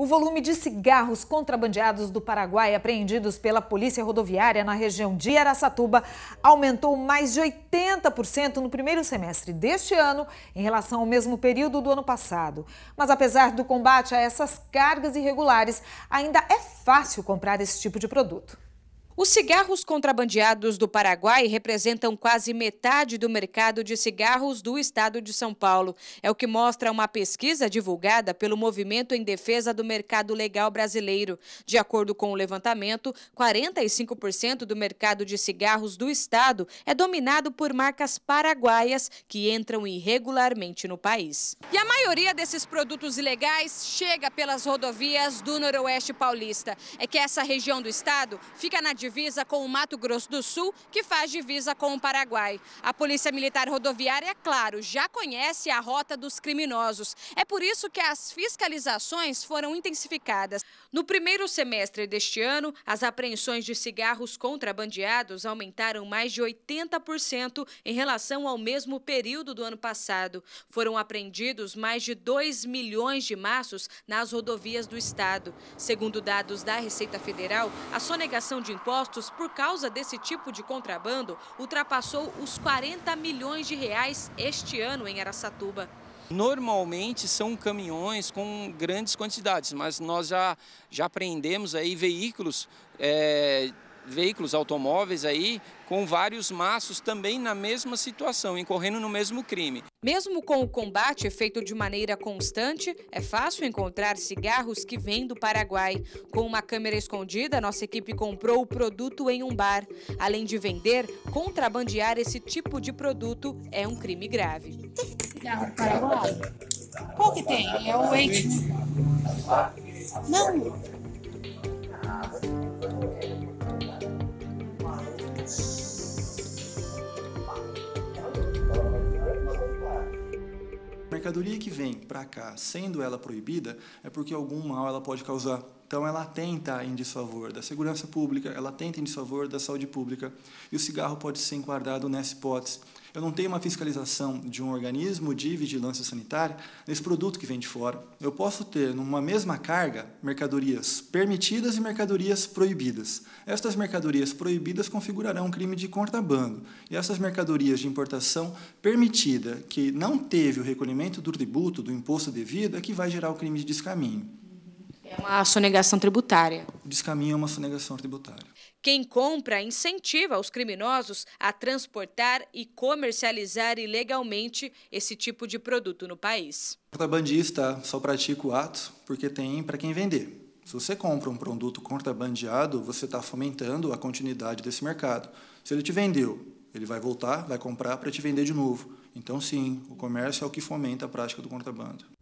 O volume de cigarros contrabandeados do Paraguai apreendidos pela Polícia Rodoviária na região de Araçatuba aumentou mais de 80% no primeiro semestre deste ano em relação ao mesmo período do ano passado. Mas apesar do combate a essas cargas irregulares, ainda é fácil comprar esse tipo de produto. Os cigarros contrabandeados do Paraguai representam quase metade do mercado de cigarros do estado de São Paulo. É o que mostra uma pesquisa divulgada pelo Movimento em Defesa do Mercado Legal Brasileiro. De acordo com o levantamento, 45% do mercado de cigarros do estado é dominado por marcas paraguaias que entram irregularmente no país. E a maioria desses produtos ilegais chega pelas rodovias do Noroeste Paulista. É que essa região do estado fica na divisão divisa com o Mato Grosso do Sul, que faz divisa com o Paraguai. A Polícia Militar Rodoviária, claro, já conhece a rota dos criminosos. É por isso que as fiscalizações foram intensificadas. No primeiro semestre deste ano, as apreensões de cigarros contrabandeados aumentaram mais de 80% em relação ao mesmo período do ano passado. Foram apreendidos mais de 2 milhões de maços nas rodovias do estado. Segundo dados da Receita Federal, a sonegação de impostos impostos por causa desse tipo de contrabando ultrapassou os 40 milhões de reais este ano em Aracatuba. Normalmente são caminhões com grandes quantidades, mas nós já, já apreendemos aí veículos é, veículos, automóveis aí, com vários maços também na mesma situação, incorrendo no mesmo crime. Mesmo com o combate feito de maneira constante, é fácil encontrar cigarros que vêm do Paraguai. Com uma câmera escondida, nossa equipe comprou o produto em um bar. Além de vender, contrabandear esse tipo de produto é um crime grave. Cigarro paraguaio? Qual que tem? É o Eight. Não, mercadoria que vem para cá, sendo ela proibida, é porque algum mal ela pode causar então, ela atenta em desfavor da segurança pública, ela atenta em desfavor da saúde pública, e o cigarro pode ser enquadrado nessa hipótese. Eu não tenho uma fiscalização de um organismo de vigilância sanitária nesse produto que vem de fora. Eu posso ter, numa mesma carga, mercadorias permitidas e mercadorias proibidas. Estas mercadorias proibidas configurarão um crime de contrabando, e essas mercadorias de importação permitida, que não teve o recolhimento do tributo, do imposto devido, é que vai gerar o crime de descaminho. É uma sonegação tributária. O descaminho é uma sonegação tributária. Quem compra incentiva os criminosos a transportar e comercializar ilegalmente esse tipo de produto no país. O contrabandista só pratica o ato porque tem para quem vender. Se você compra um produto contrabandeado, você está fomentando a continuidade desse mercado. Se ele te vendeu, ele vai voltar, vai comprar para te vender de novo. Então, sim, o comércio é o que fomenta a prática do contrabando.